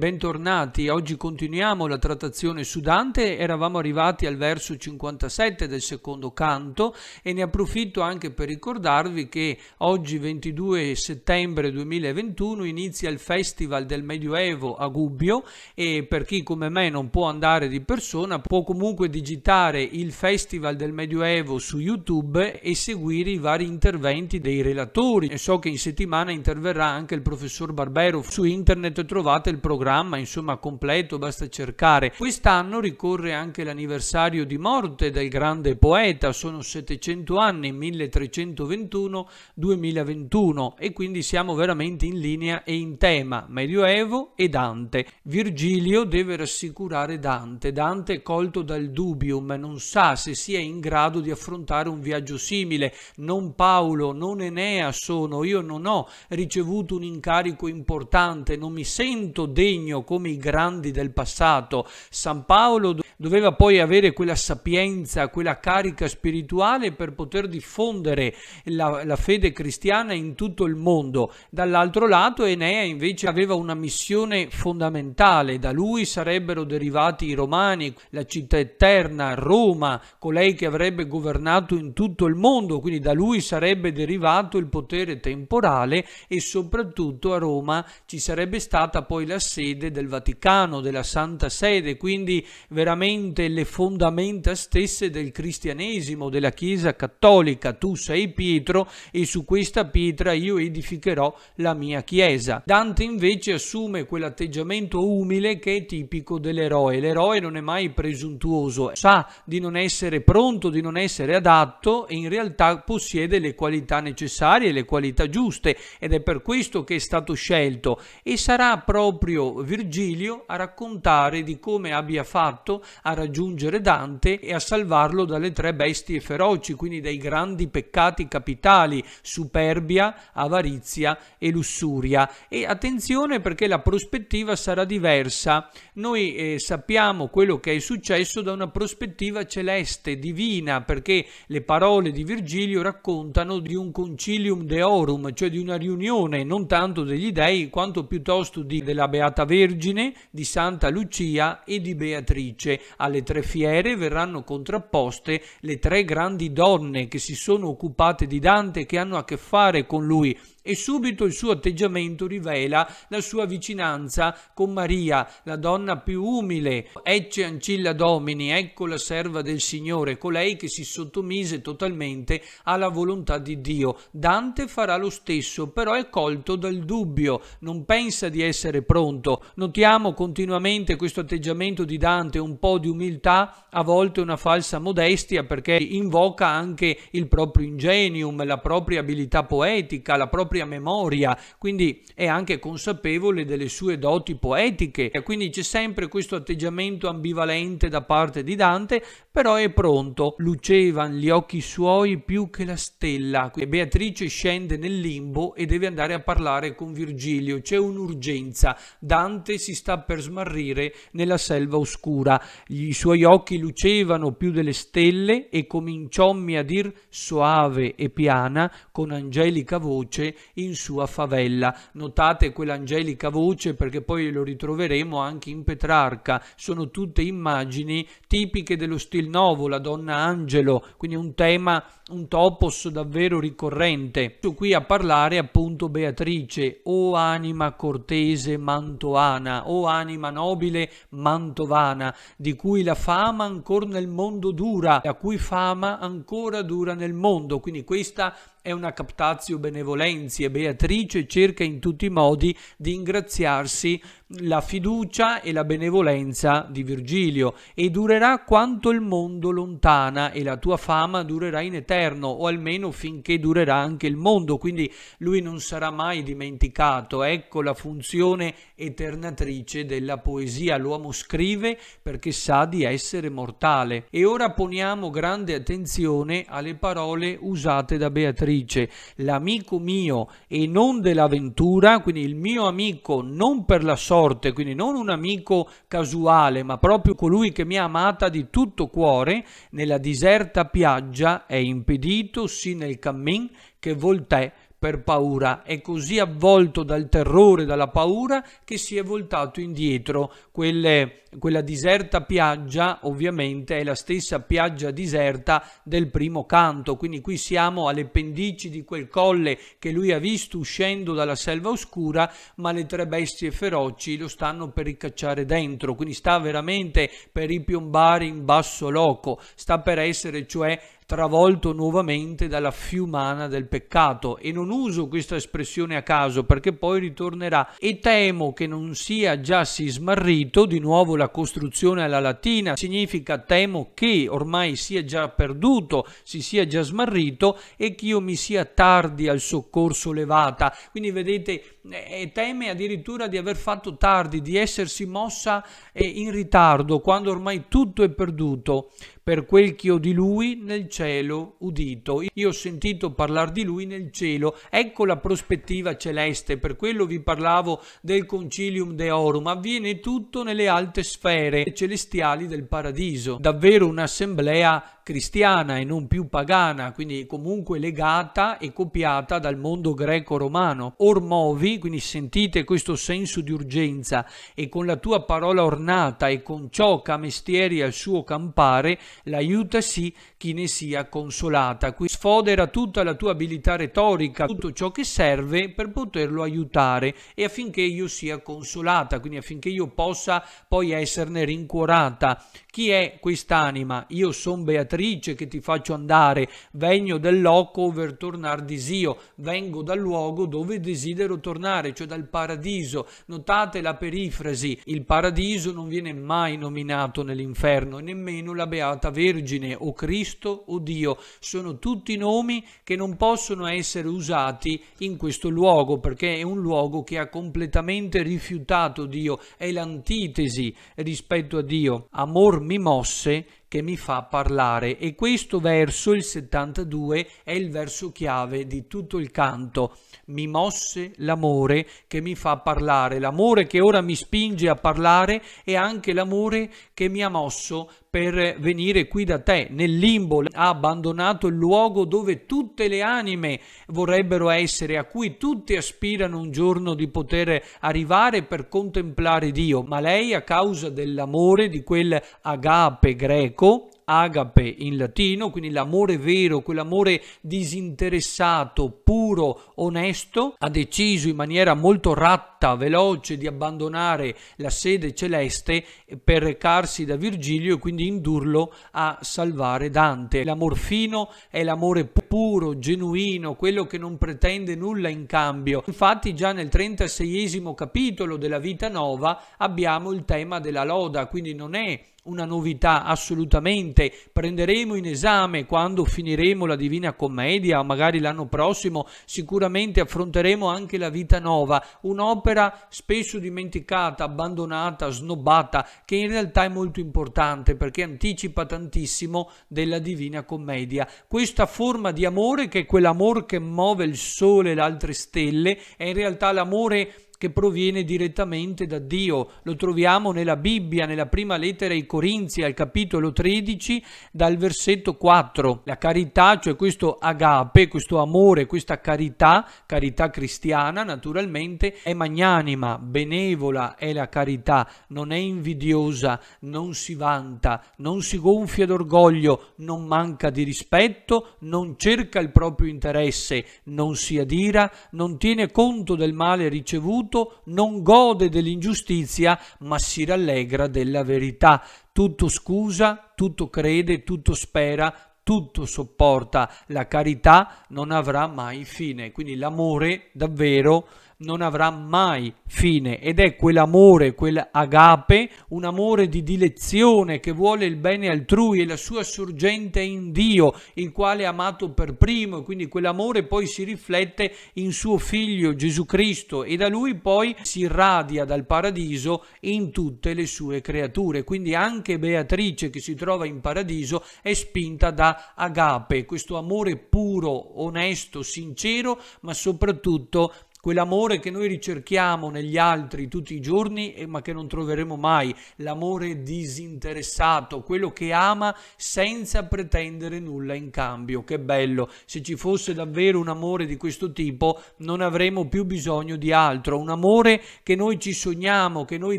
Bentornati, oggi continuiamo la trattazione su Dante, eravamo arrivati al verso 57 del secondo canto e ne approfitto anche per ricordarvi che oggi 22 settembre 2021 inizia il Festival del Medioevo a Gubbio e per chi come me non può andare di persona può comunque digitare il Festival del Medioevo su YouTube e seguire i vari interventi dei relatori e so che in settimana interverrà anche il professor Barbero, su internet trovate il programma programma insomma completo basta cercare. Quest'anno ricorre anche l'anniversario di morte del grande poeta, sono 700 anni, 1321-2021 e quindi siamo veramente in linea e in tema, Medioevo e Dante. Virgilio deve rassicurare Dante, Dante è colto dal dubium, non sa se sia in grado di affrontare un viaggio simile, non Paolo, non Enea sono, io non ho ricevuto un incarico importante, non mi sento degno dell'impegno come i grandi del passato. San Paolo doveva poi avere quella sapienza, quella carica spirituale per poter diffondere la, la fede cristiana in tutto il mondo. Dall'altro lato Enea invece aveva una missione fondamentale, da lui sarebbero derivati i romani, la città eterna, Roma, colei che avrebbe governato in tutto il mondo, quindi da lui sarebbe derivato il potere temporale e soprattutto a Roma ci sarebbe stata poi la sede sede del Vaticano, della Santa Sede, quindi veramente le fondamenta stesse del cristianesimo, della Chiesa cattolica. Tu sei Pietro e su questa pietra io edificherò la mia Chiesa. Dante invece assume quell'atteggiamento umile che è tipico dell'eroe. L'eroe non è mai presuntuoso, sa di non essere pronto, di non essere adatto e in realtà possiede le qualità necessarie, le qualità giuste ed è per questo che è stato scelto e sarà proprio Virgilio a raccontare di come abbia fatto a raggiungere Dante e a salvarlo dalle tre bestie feroci, quindi dai grandi peccati capitali, superbia, avarizia e lussuria. E attenzione perché la prospettiva sarà diversa. Noi eh, sappiamo quello che è successo da una prospettiva celeste, divina, perché le parole di Virgilio raccontano di un concilium deorum, cioè di una riunione non tanto degli dei quanto piuttosto di, della beata Beata Vergine, di Santa Lucia e di Beatrice. Alle tre fiere verranno contrapposte le tre grandi donne che si sono occupate di Dante, e che hanno a che fare con lui e subito il suo atteggiamento rivela la sua vicinanza con Maria, la donna più umile. Ecce ancilla domini, ecco la serva del Signore, colei che si sottomise totalmente alla volontà di Dio. Dante farà lo stesso, però è colto dal dubbio, non pensa di essere pronto. Notiamo continuamente questo atteggiamento di Dante, un po' di umiltà, a volte una falsa modestia perché invoca anche il proprio ingenium, la propria abilità poetica, la propria propria memoria, quindi è anche consapevole delle sue doti poetiche. Quindi c'è sempre questo atteggiamento ambivalente da parte di Dante, però è pronto. Lucevano gli occhi suoi più che la stella. E Beatrice scende nel limbo e deve andare a parlare con Virgilio. C'è un'urgenza. Dante si sta per smarrire nella selva oscura. I suoi occhi lucevano più delle stelle e cominciò a dir soave e piana con angelica voce in sua favella. Notate quell'angelica voce perché poi lo ritroveremo anche in Petrarca. Sono tutte immagini tipiche dello stil novo, la donna angelo, quindi un tema, un topos davvero ricorrente. Su qui a parlare appunto Beatrice, o anima cortese mantoana, o anima nobile mantovana, di cui la fama ancora nel mondo dura, la cui fama ancora dura nel mondo. Quindi questa è una captatio benevolenzi e Beatrice cerca in tutti i modi di ingraziarsi la fiducia e la benevolenza di Virgilio e durerà quanto il mondo lontana e la tua fama durerà in eterno o almeno finché durerà anche il mondo quindi lui non sarà mai dimenticato ecco la funzione eternatrice della poesia l'uomo scrive perché sa di essere mortale e ora poniamo grande attenzione alle parole usate da Beatrice scrittrice, l'amico mio e non dell'avventura, quindi il mio amico non per la sorte, quindi non un amico casuale, ma proprio colui che mi ha amata di tutto cuore, nella diserta piaggia è impedito sì nel cammin che volte per paura, è così avvolto dal terrore, dalla paura, che si è voltato indietro. Quelle, quella diserta piaggia, ovviamente, è la stessa piaggia diserta del primo canto, quindi qui siamo alle pendici di quel colle che lui ha visto uscendo dalla selva oscura, ma le tre bestie feroci lo stanno per ricacciare dentro, quindi sta veramente per ripiombare in basso loco, sta per essere cioè travolto nuovamente dalla fiumana del peccato e non uso questa espressione a caso perché poi ritornerà e temo che non sia già si smarrito di nuovo la costruzione alla latina significa temo che ormai sia già perduto si sia già smarrito e che io mi sia tardi al soccorso levata quindi vedete eh, eh teme addirittura di aver fatto tardi di essersi mossa eh, in ritardo quando ormai tutto è perduto per quel che ho di lui nel cielo udito. Io ho sentito parlare di lui nel cielo. Ecco la prospettiva celeste, per quello vi parlavo del concilium deorum. Avviene tutto nelle alte sfere celestiali del paradiso. Davvero un'assemblea cristiana e non più pagana, quindi comunque legata e copiata dal mondo greco-romano. Ormovi, quindi sentite questo senso di urgenza e con la tua parola ornata e con ciò che mestieri al suo campare, l'aiuta sì chi ne sia consolata. Qui sfodera tutta la tua abilità retorica, tutto ciò che serve per poterlo aiutare e affinché io sia consolata, quindi affinché io possa poi esserne rincuorata, chi è quest'anima? Io sono Beatrice che ti faccio andare, vegno del loco over tornar disio, vengo dal luogo dove desidero tornare, cioè dal paradiso. Notate la perifrasi, il paradiso non viene mai nominato nell'inferno, nemmeno la Beata Vergine o Cristo o Dio. Sono tutti nomi che non possono essere usati in questo luogo perché è un luogo che ha completamente rifiutato Dio, è l'antitesi rispetto a Dio. Amor mi mosse che mi fa parlare e questo verso, il 72, è il verso chiave di tutto il canto. Mi mosse l'amore che mi fa parlare, l'amore che ora mi spinge a parlare e anche l'amore che mi ha mosso per venire qui da te. Nel limbo ha abbandonato il luogo dove tutte le anime vorrebbero essere, a cui tutti aspirano un giorno di poter arrivare per contemplare Dio, ma lei a causa dell'amore di quel agape greco agape in latino, quindi l'amore vero, quell'amore disinteressato, puro, onesto, ha deciso in maniera molto ratta, veloce di abbandonare la sede celeste per recarsi da Virgilio e quindi indurlo a salvare Dante. L'amor fino è l'amore puro, genuino, quello che non pretende nulla in cambio. Infatti già nel 36 capitolo della Vita Nova abbiamo il tema della loda, quindi non è una novità assolutamente prenderemo in esame quando finiremo la Divina Commedia o magari l'anno prossimo sicuramente affronteremo anche la Vita Nova un'opera spesso dimenticata abbandonata snobbata che in realtà è molto importante perché anticipa tantissimo della Divina Commedia questa forma di amore che è quell'amore che muove il sole e le altre stelle è in realtà l'amore che proviene direttamente da Dio. Lo troviamo nella Bibbia, nella prima lettera ai Corinzi, al capitolo 13, dal versetto 4. La carità, cioè questo agape, questo amore, questa carità, carità cristiana naturalmente, è magnanima, benevola è la carità, non è invidiosa, non si vanta, non si gonfia d'orgoglio, non manca di rispetto, non cerca il proprio interesse, non si adira, non tiene conto del male ricevuto, appunto non gode dell'ingiustizia, ma si rallegra della verità. Tutto scusa, tutto crede, tutto spera, tutto sopporta. La carità non avrà mai fine. Quindi l'amore davvero non avrà mai fine ed è quell'amore, quell'agape, un amore di dilezione che vuole il bene altrui e la sua sorgente in Dio, il quale ha amato per primo e quindi quell'amore poi si riflette in suo figlio Gesù Cristo e da lui poi si irradia dal paradiso in tutte le sue creature. Quindi anche Beatrice che si trova in paradiso è spinta da agape, questo amore puro, onesto, sincero, ma soprattutto quell'amore che noi ricerchiamo negli altri tutti i giorni eh, ma che non troveremo mai, l'amore disinteressato, quello che ama senza pretendere nulla in cambio. Che bello, se ci fosse davvero un amore di questo tipo non avremo più bisogno di altro, un amore che noi ci sogniamo, che noi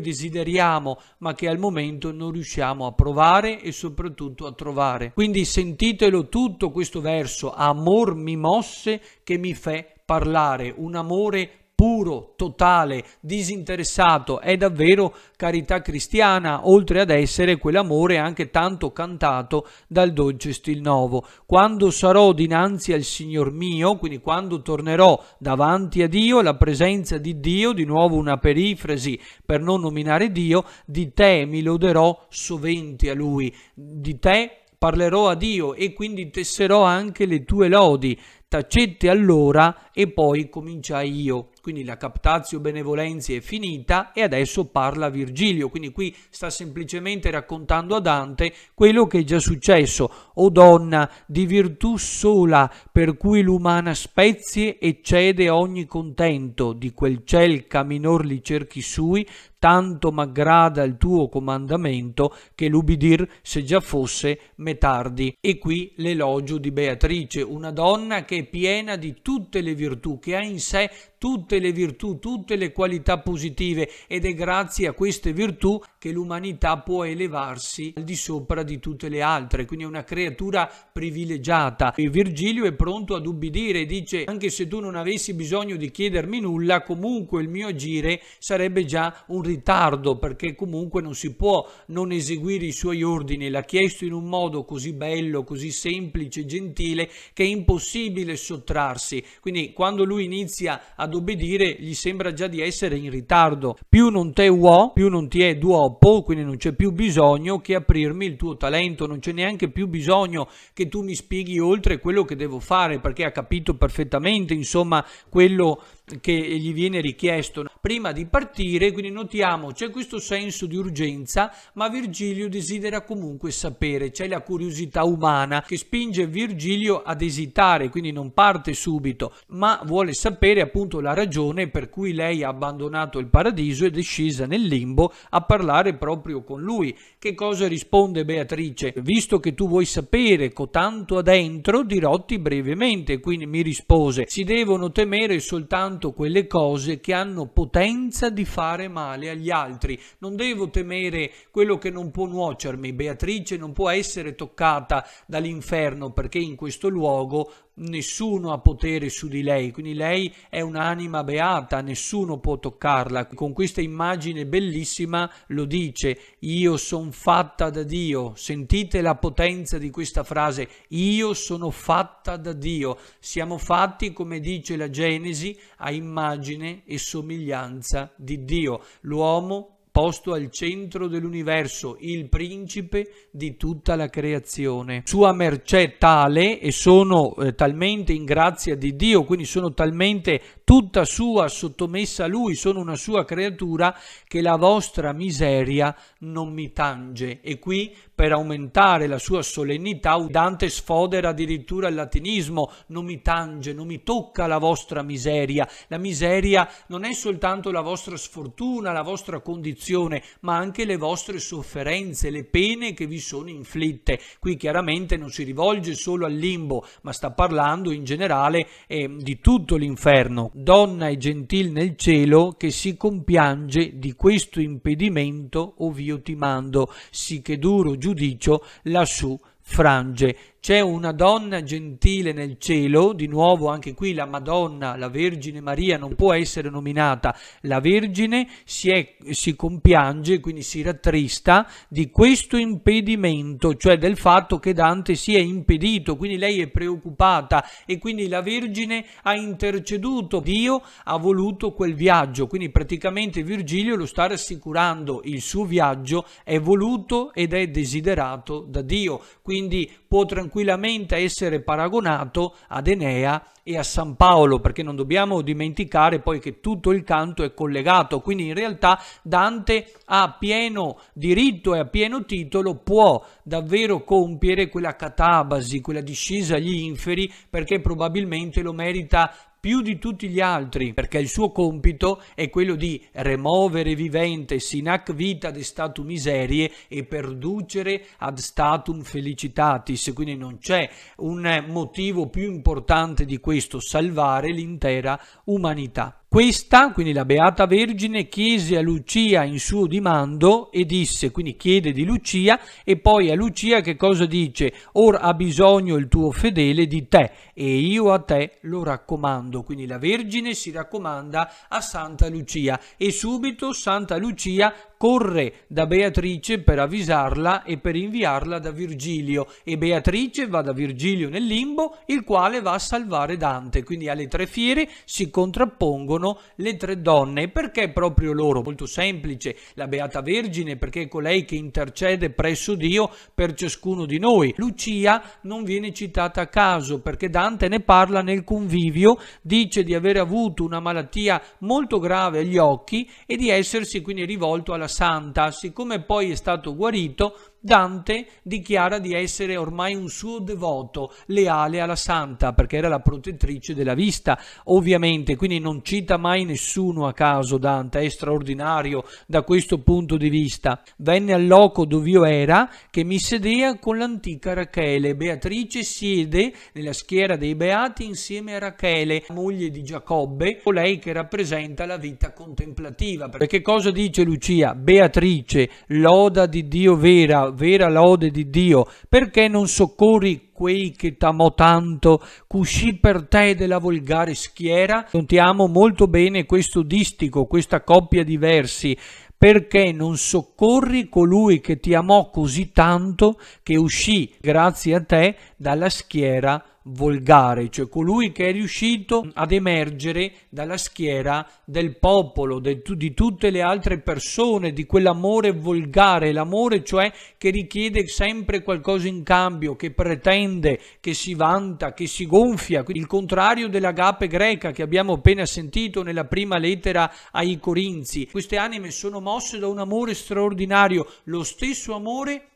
desideriamo, ma che al momento non riusciamo a provare e soprattutto a trovare. Quindi sentitelo tutto questo verso, amor mi mosse che mi fe parlare, un amore puro, totale, disinteressato, è davvero carità cristiana, oltre ad essere quell'amore anche tanto cantato dal dolce stil novo. Quando sarò dinanzi al Signor mio, quindi quando tornerò davanti a Dio, la presenza di Dio, di nuovo una perifrasi per non nominare Dio, di te mi loderò sovente a Lui, di te parlerò a Dio e quindi tesserò anche le tue lodi. Tacette allora e poi cominciai io. Quindi la captatio benevolenzi è finita e adesso parla Virgilio. Quindi qui sta semplicemente raccontando a Dante quello che è già successo. O donna, di virtù sola, per cui l'umana spezie eccede ogni contento, di quel ciel minor li cerchi sui, tanto m'aggrada il tuo comandamento che l'ubidir se già fosse me tardi. E qui l'elogio di Beatrice, una donna che è piena di tutte le virtù virtù che ha in sé tutte le virtù, tutte le qualità positive ed è grazie a queste virtù che l'umanità può elevarsi al di sopra di tutte le altre, quindi è una creatura privilegiata. E Virgilio è pronto ad ubbidire, dice anche se tu non avessi bisogno di chiedermi nulla, comunque il mio agire sarebbe già un ritardo perché comunque non si può non eseguire i suoi ordini, l'ha chiesto in un modo così bello, così semplice, gentile che è impossibile sottrarsi. Quindi quando lui inizia ad ad obbedire gli sembra già di essere in ritardo. Più non te uo, più non ti è duopo, quindi non c'è più bisogno che aprirmi il tuo talento, non c'è neanche più bisogno che tu mi spieghi oltre quello che devo fare perché ha capito perfettamente, insomma, quello che che gli viene richiesto prima di partire, quindi notiamo c'è questo senso di urgenza, ma Virgilio desidera comunque sapere, c'è la curiosità umana che spinge Virgilio ad esitare, quindi non parte subito, ma vuole sapere appunto la ragione per cui lei ha abbandonato il paradiso ed è scesa nel limbo a parlare proprio con lui. Che cosa risponde Beatrice? Visto che tu vuoi sapere cotanto adentro, dirotti brevemente, quindi mi rispose, si devono temere soltanto soltanto quelle cose che hanno potenza di fare male agli altri. Non devo temere quello che non può nuocermi. Beatrice non può essere toccata dall'inferno perché in questo luogo nessuno ha potere su di lei, quindi lei è un'anima beata, nessuno può toccarla. Con questa immagine bellissima lo dice, io sono fatta da Dio, sentite la potenza di questa frase, io sono fatta da Dio, siamo fatti, come dice la Genesi, a immagine e somiglianza di Dio. L'uomo posto al centro dell'universo, il principe di tutta la creazione. Sua mercè tale e sono eh, talmente in grazia di Dio, quindi sono talmente tutta sua sottomessa a lui, sono una sua creatura, che la vostra miseria non mi tange. E qui, per aumentare la sua solennità, Dante sfodera addirittura il latinismo, non mi tange, non mi tocca la vostra miseria. La miseria non è soltanto la vostra sfortuna, la vostra condizione, ma anche le vostre sofferenze, le pene che vi sono inflitte. Qui chiaramente non si rivolge solo al limbo, ma sta parlando in generale eh, di tutto l'inferno donna e gentil nel cielo, che si compiange di questo impedimento, ov'io ti mando, sì che duro giudicio lassù frange c'è una donna gentile nel cielo, di nuovo anche qui la Madonna, la Vergine Maria non può essere nominata, la Vergine si, è, si compiange, quindi si rattrista di questo impedimento, cioè del fatto che Dante sia impedito, quindi lei è preoccupata e quindi la Vergine ha interceduto, Dio ha voluto quel viaggio, quindi praticamente Virgilio lo sta rassicurando, il suo viaggio è voluto ed è desiderato da Dio, quindi può tranquillamente tranquillamente essere paragonato ad Enea e a San Paolo, perché non dobbiamo dimenticare poi che tutto il canto è collegato, quindi in realtà Dante ha pieno diritto e a pieno titolo può davvero compiere quella catabasi, quella discesa agli inferi, perché probabilmente lo merita più di tutti gli altri, perché il suo compito è quello di removere vivente sinac vita de statum miserie e perducere ad statum felicitatis, quindi non c'è un motivo più importante di questo, salvare l'intera umanità. Questa, quindi la Beata Vergine, chiese a Lucia in suo dimando e disse, quindi chiede di Lucia e poi a Lucia che cosa dice? Or ha bisogno il tuo fedele di te e io a te lo raccomando. Quindi la Vergine si raccomanda a Santa Lucia e subito Santa Lucia corre da Beatrice per avvisarla e per inviarla da Virgilio e Beatrice va da Virgilio nel limbo il quale va a salvare Dante. Quindi alle tre fiere si contrappongono sono le tre donne. Perché proprio loro? Molto semplice, la Beata Vergine perché è colei che intercede presso Dio per ciascuno di noi. Lucia non viene citata a caso perché Dante ne parla nel convivio, dice di aver avuto una malattia molto grave agli occhi e di essersi quindi rivolto alla santa. Siccome poi è stato guarito, Dante dichiara di essere ormai un suo devoto, leale alla santa, perché era la protettrice della vista, ovviamente, quindi non cita mai nessuno a caso Dante, è straordinario da questo punto di vista. Venne al loco dov'io era, che mi sedea con l'antica Rachele. Beatrice siede nella schiera dei Beati insieme a Rachele, moglie di Giacobbe, colei che rappresenta la vita contemplativa. Perché cosa dice Lucia? Beatrice, loda di Dio vera, vera lode di Dio, perché non soccorri quei che t'amo tanto, cuscì per te della volgare schiera? Contiamo molto bene questo distico, questa coppia di versi, perché non soccorri colui che ti amò così tanto che uscì, grazie a te, dalla schiera volgare, cioè colui che è riuscito ad emergere dalla schiera del popolo, de, di tutte le altre persone, di quell'amore volgare, l'amore cioè che richiede sempre qualcosa in cambio, che pretende, che si vanta, che si gonfia, il contrario dell'agape greca che abbiamo appena sentito nella prima lettera ai Corinzi. Queste anime sono mosse da un amore straordinario, lo stesso amore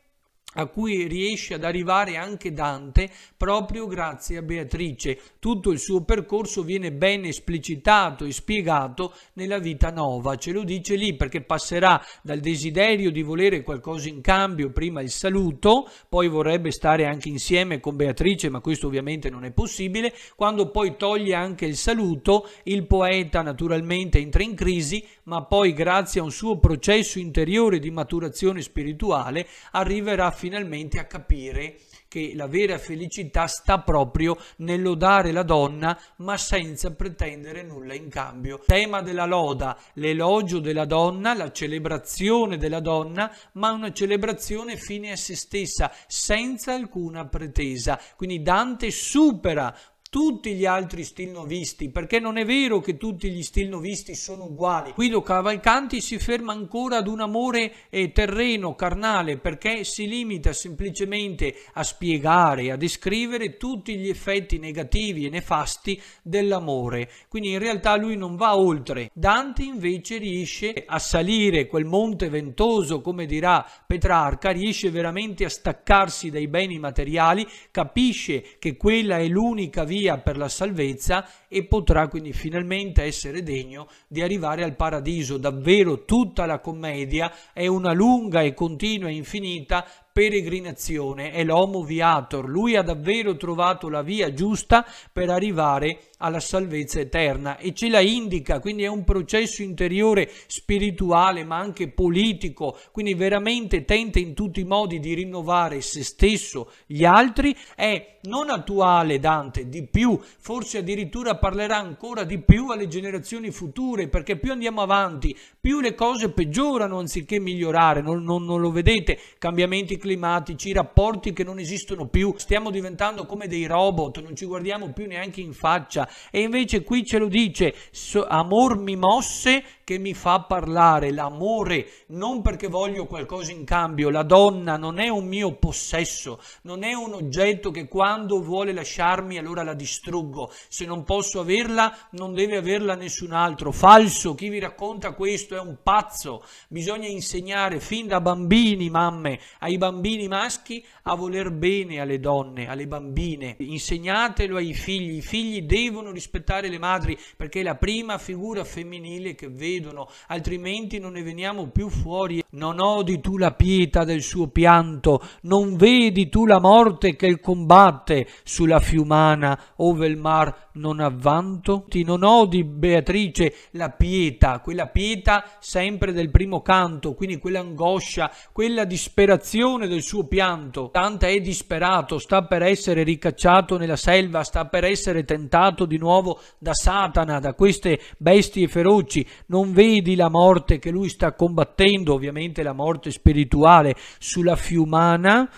a cui riesce ad arrivare anche Dante proprio grazie a Beatrice. Tutto il suo percorso viene ben esplicitato e spiegato nella vita nova, ce lo dice lì perché passerà dal desiderio di volere qualcosa in cambio, prima il saluto, poi vorrebbe stare anche insieme con Beatrice, ma questo ovviamente non è possibile, quando poi toglie anche il saluto, il poeta naturalmente entra in crisi, ma poi grazie a un suo processo interiore di maturazione spirituale arriverà finalmente finalmente a capire che la vera felicità sta proprio nel lodare la donna ma senza pretendere nulla in cambio. Tema della loda, l'elogio della donna, la celebrazione della donna, ma una celebrazione fine a se stessa, senza alcuna pretesa. Quindi Dante supera tutti gli altri novisti, perché non è vero che tutti gli novisti sono uguali. Guido Cavalcanti si ferma ancora ad un amore eh, terreno, carnale, perché si limita semplicemente a spiegare, a descrivere tutti gli effetti negativi e nefasti dell'amore. Quindi in realtà lui non va oltre. Dante invece riesce a salire quel monte ventoso, come dirà Petrarca, riesce veramente a staccarsi dai beni materiali, capisce che quella è l'unica via via per la salvezza e potrà quindi finalmente essere degno di arrivare al paradiso. Davvero tutta la commedia è una lunga e continua e infinita peregrinazione è l'Homo Viator, lui ha davvero trovato la via giusta per arrivare alla salvezza eterna e ce la indica, quindi è un processo interiore spirituale ma anche politico, quindi veramente tenta in tutti i modi di rinnovare se stesso, gli altri, è non attuale Dante, di più, forse addirittura parlerà ancora di più alle generazioni future, perché più andiamo avanti, più le cose peggiorano anziché migliorare, non, non, non lo vedete, cambiamenti climatici, climatici, i rapporti che non esistono più, stiamo diventando come dei robot, non ci guardiamo più neanche in faccia e invece qui ce lo dice, amor mi mosse, che mi fa parlare, l'amore, non perché voglio qualcosa in cambio, la donna non è un mio possesso, non è un oggetto che quando vuole lasciarmi allora la distruggo, se non posso averla non deve averla nessun altro, falso, chi vi racconta questo è un pazzo, bisogna insegnare fin da bambini, mamme, ai bambini maschi a voler bene alle donne, alle bambine, insegnatelo ai figli, i figli devono rispettare le madri perché è la prima figura femminile che vedo chiedono, altrimenti non ne veniamo più fuori. Non odi tu la pietà del suo pianto, non vedi tu la morte che il combatte sulla fiumana, ove il mar non avvanto, ti non odi Beatrice la pietà, quella pietà sempre del primo canto, quindi quell'angoscia, quella disperazione del suo pianto. Tanta è disperato, sta per essere ricacciato nella selva, sta per essere tentato di nuovo da Satana, da queste bestie feroci. Non vedi la morte che lui sta combattendo, ovviamente la morte spirituale, sulla fiumana,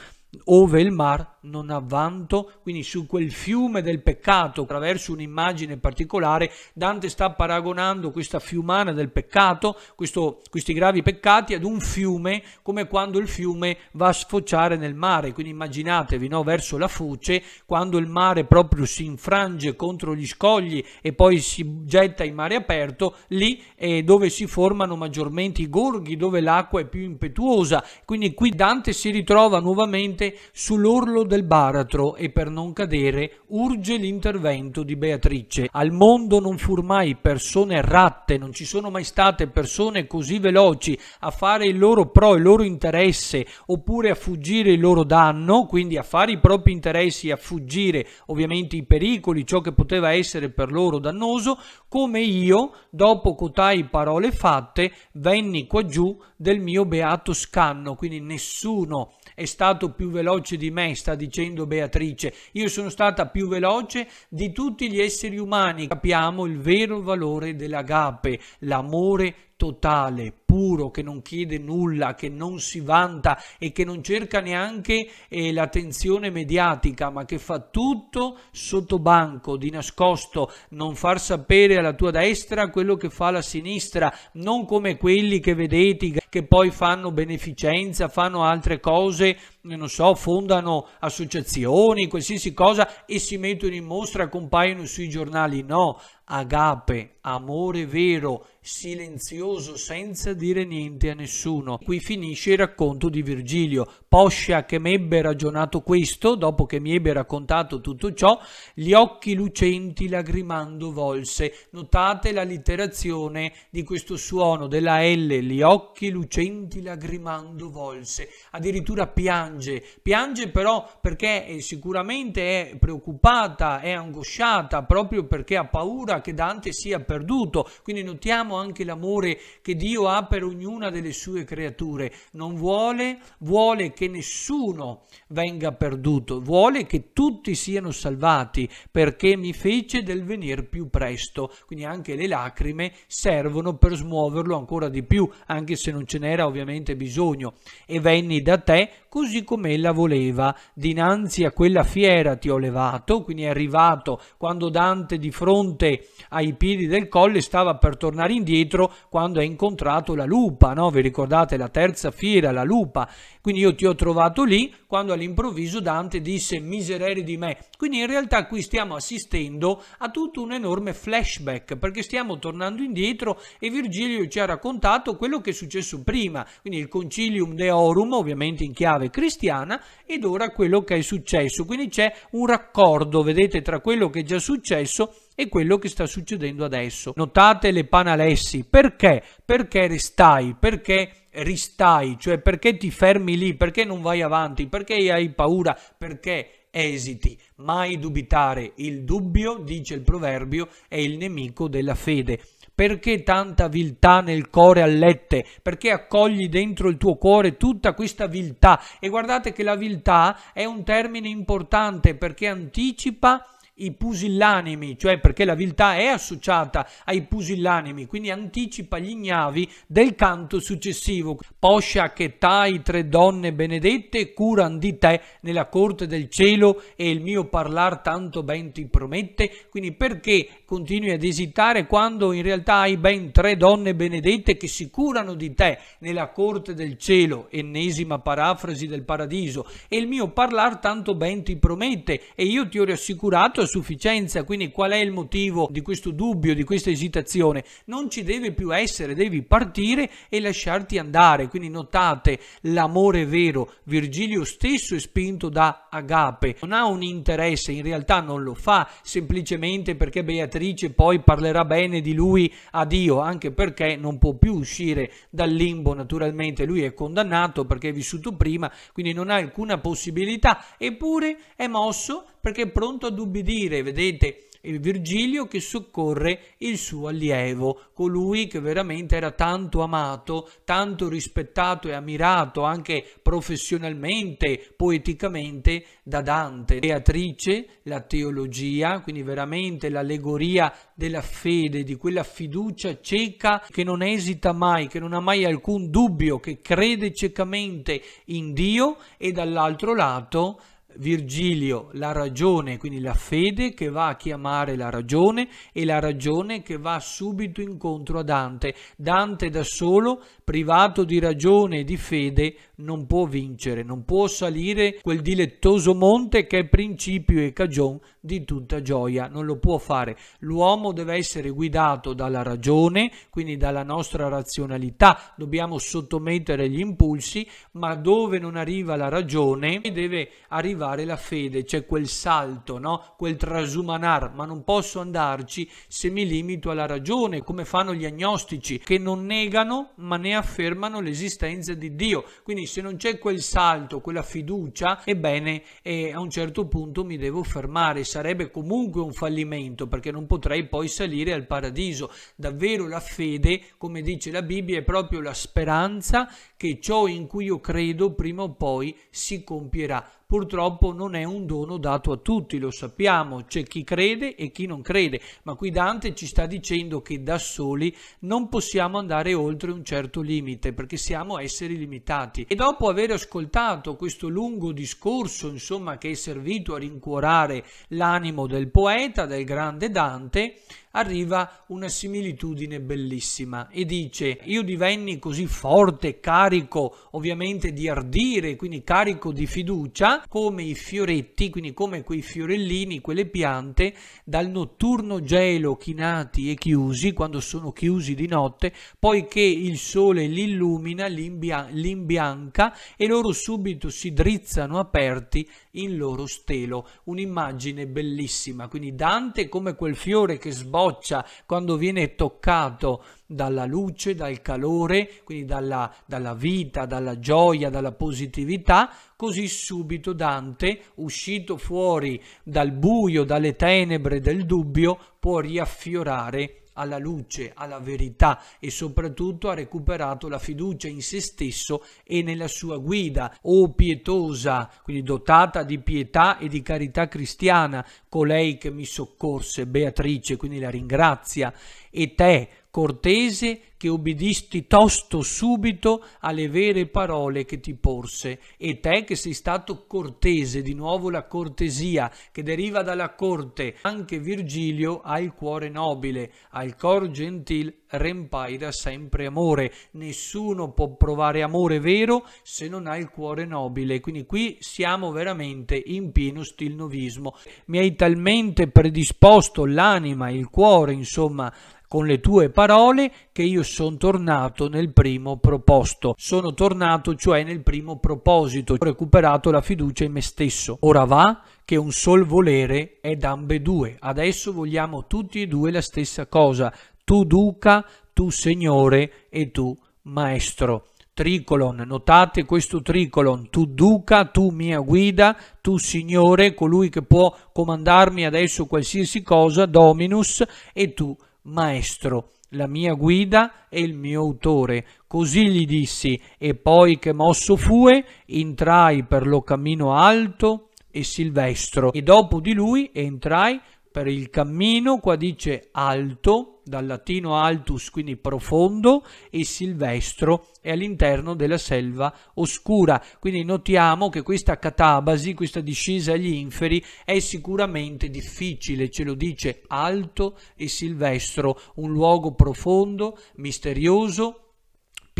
ove il mar non ha vanto, quindi su quel fiume del peccato, attraverso un'immagine particolare, Dante sta paragonando questa fiumana del peccato, questo, questi gravi peccati, ad un fiume, come quando il fiume va a sfociare nel mare, quindi immaginatevi no, verso la foce, quando il mare proprio si infrange contro gli scogli e poi si getta in mare aperto, lì è dove si formano maggiormente i gorghi, dove l'acqua è più impetuosa, quindi qui Dante si ritrova nuovamente sull'orlo del baratro e per non cadere urge l'intervento di Beatrice. Al mondo non fur mai persone ratte, non ci sono mai state persone così veloci a fare il loro pro, il loro interesse oppure a fuggire il loro danno, quindi a fare i propri interessi, a fuggire ovviamente i pericoli, ciò che poteva essere per loro dannoso, come io, dopo cotai parole fatte, venni qua giù del mio beato scanno, quindi nessuno è stato più veloce di me, sta dicendo Beatrice, io sono stata più veloce di tutti gli esseri umani. Capiamo il vero valore dell'agape, l'amore totale, puro, che non chiede nulla, che non si vanta e che non cerca neanche eh, l'attenzione mediatica, ma che fa tutto sotto banco, di nascosto, non far sapere alla tua destra quello che fa la sinistra, non come quelli che vedete che poi fanno beneficenza, fanno altre cose eh, non so, fondano associazioni, qualsiasi cosa e si mettono in mostra, compaiono sui giornali. No, agape, amore vero, silenzioso, senza dire niente a nessuno. Qui finisce il racconto di Virgilio. Poscia che m'ebbe ragionato questo, dopo che mi ebbe raccontato tutto ciò, gli occhi lucenti lagrimando volse. Notate la literazione di questo suono della L, gli occhi lucenti lagrimando volse. Addirittura piange piange, piange però perché eh, sicuramente è preoccupata, è angosciata proprio perché ha paura che Dante sia perduto. Quindi notiamo anche l'amore che Dio ha per ognuna delle sue creature. Non vuole, vuole che nessuno venga perduto, vuole che tutti siano salvati perché mi fece del venire più presto. Quindi anche le lacrime servono per smuoverlo ancora di più, anche se non ce n'era ovviamente bisogno. E venni da te così come ella voleva, dinanzi a quella fiera ti ho levato, quindi è arrivato quando Dante di fronte ai piedi del colle stava per tornare indietro quando ha incontrato la lupa, no? vi ricordate la terza fiera, la lupa, quindi io ti ho trovato lì quando all'improvviso Dante disse miserere di me, quindi in realtà qui stiamo assistendo a tutto un enorme flashback perché stiamo tornando indietro e Virgilio ci ha raccontato quello che è successo prima, quindi il concilium deorum ovviamente in chiave cristiana, cristiana ed ora quello che è successo. Quindi c'è un raccordo, vedete, tra quello che è già successo e quello che sta succedendo adesso. Notate le panalessi. Perché? Perché restai? Perché ristai? Cioè perché ti fermi lì? Perché non vai avanti? Perché hai paura? Perché esiti, mai dubitare. Il dubbio, dice il proverbio, è il nemico della fede. Perché tanta viltà nel cuore allette? Perché accogli dentro il tuo cuore tutta questa viltà? E guardate che la viltà è un termine importante perché anticipa i pusillanimi, cioè perché la viltà è associata ai pusillanimi, quindi anticipa gli ignavi del canto successivo. Poscia che tai tre donne benedette curan di te nella corte del cielo e il mio parlar tanto ben ti promette. Quindi perché continui ad esitare quando in realtà hai ben tre donne benedette che si curano di te nella corte del cielo, ennesima parafrasi del paradiso, e il mio parlar tanto ben ti promette e io ti ho rassicurato sufficienza, quindi qual è il motivo di questo dubbio, di questa esitazione? Non ci deve più essere, devi partire e lasciarti andare. Quindi notate l'amore vero, Virgilio stesso è spinto da agape, non ha un interesse, in realtà non lo fa semplicemente perché Beatrice poi parlerà bene di lui a Dio, anche perché non può più uscire dal limbo naturalmente, lui è condannato perché è vissuto prima, quindi non ha alcuna possibilità, eppure è mosso perché è pronto ad ubbidire, vedete il Virgilio che soccorre il suo allievo, colui che veramente era tanto amato, tanto rispettato e ammirato anche professionalmente, poeticamente da Dante. Beatrice, la teologia, quindi veramente l'allegoria della fede, di quella fiducia cieca che non esita mai, che non ha mai alcun dubbio, che crede ciecamente in Dio e dall'altro lato Virgilio la ragione, quindi la fede che va a chiamare la ragione e la ragione che va subito incontro a Dante. Dante da solo, privato di ragione e di fede, non può vincere, non può salire quel dilettoso monte che è principio e cagion di tutta gioia, non lo può fare. L'uomo deve essere guidato dalla ragione, quindi dalla nostra razionalità, dobbiamo sottomettere gli impulsi, ma dove non arriva la ragione deve arrivare coltivare la fede, c'è cioè quel salto, no? quel trasumanar, ma non posso andarci se mi limito alla ragione, come fanno gli agnostici, che non negano ma ne affermano l'esistenza di Dio. Quindi se non c'è quel salto, quella fiducia, ebbene eh, a un certo punto mi devo fermare, sarebbe comunque un fallimento perché non potrei poi salire al paradiso. Davvero la fede, come dice la Bibbia, è proprio la speranza che ciò in cui io credo prima o poi si compierà purtroppo non è un dono dato a tutti, lo sappiamo, c'è chi crede e chi non crede, ma qui Dante ci sta dicendo che da soli non possiamo andare oltre un certo limite perché siamo esseri limitati. E dopo aver ascoltato questo lungo discorso, insomma, che è servito a rincuorare l'animo del poeta, del grande Dante, arriva una similitudine bellissima e dice io divenni così forte, carico ovviamente di ardire, quindi carico di fiducia, come i fioretti, quindi come quei fiorellini, quelle piante, dal notturno gelo chinati e chiusi, quando sono chiusi di notte, poiché il sole li illumina, li, imbian- li imbianca e loro subito si drizzano aperti in loro stelo. Un'immagine bellissima, quindi Dante come quel fiore che sboccia quando viene toccato dalla luce, dal calore, quindi dalla, dalla vita, dalla gioia, dalla positività, così subito Dante, uscito fuori dal buio, dalle tenebre del dubbio, può riaffiorare alla luce, alla verità e soprattutto ha recuperato la fiducia in se stesso e nella sua guida. O oh, pietosa, quindi dotata di pietà e di carità cristiana, colei che mi soccorse, Beatrice, quindi la ringrazia, e te, cortese che ubbidisti tosto subito alle vere parole che ti porse e te che sei stato cortese, di nuovo la cortesia che deriva dalla corte, anche Virgilio ha il cuore nobile, al cor gentil da sempre amore, nessuno può provare amore vero se non ha il cuore nobile, quindi qui siamo veramente in pieno stilnovismo, mi hai talmente predisposto l'anima, il cuore, insomma, con le tue parole che io sono tornato nel primo proposto. Sono tornato cioè nel primo proposito, ho recuperato la fiducia in me stesso. Ora va che un sol volere è d'ambedue. Adesso vogliamo tutti e due la stessa cosa. Tu duca, tu signore e tu maestro tricolon. Notate questo tricolon, tu duca, tu mia guida, tu signore, colui che può comandarmi adesso qualsiasi cosa, dominus, e tu maestro maestro, la mia guida e il mio autore. Così gli dissi, e poi che mosso fue, entrai per lo cammino alto e silvestro, e dopo di lui entrai per il cammino, qua dice alto, dal latino altus, quindi profondo, e silvestro è all'interno della selva oscura. Quindi notiamo che questa catabasi, questa discesa agli inferi, è sicuramente difficile, ce lo dice alto e silvestro, un luogo profondo, misterioso,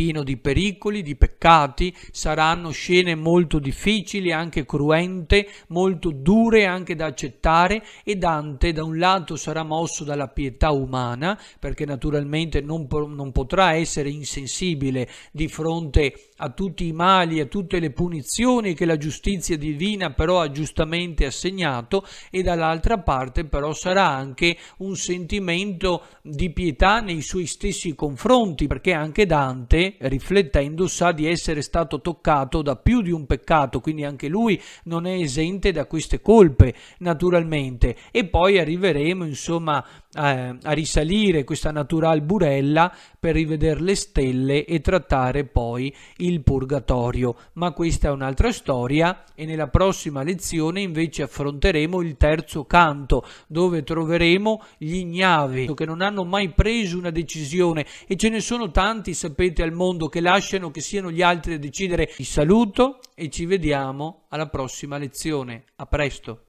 pieno di pericoli, di peccati, saranno scene molto difficili, anche cruente, molto dure anche da accettare e Dante da un lato sarà mosso dalla pietà umana perché naturalmente non, non potrà essere insensibile di fronte a a tutti i mali, a tutte le punizioni che la giustizia divina però ha giustamente assegnato e dall'altra parte però sarà anche un sentimento di pietà nei suoi stessi confronti, perché anche Dante, riflettendo, sa di essere stato toccato da più di un peccato, quindi anche lui non è esente da queste colpe, naturalmente. E poi arriveremo, insomma, a, a risalire questa natural burella per rivedere le stelle e trattare poi il purgatorio. Ma questa è un'altra storia e nella prossima lezione invece affronteremo il terzo canto dove troveremo gli ignavi che non hanno mai preso una decisione e ce ne sono tanti sapete al mondo che lasciano che siano gli altri a decidere. Vi saluto e ci vediamo alla prossima lezione. A presto!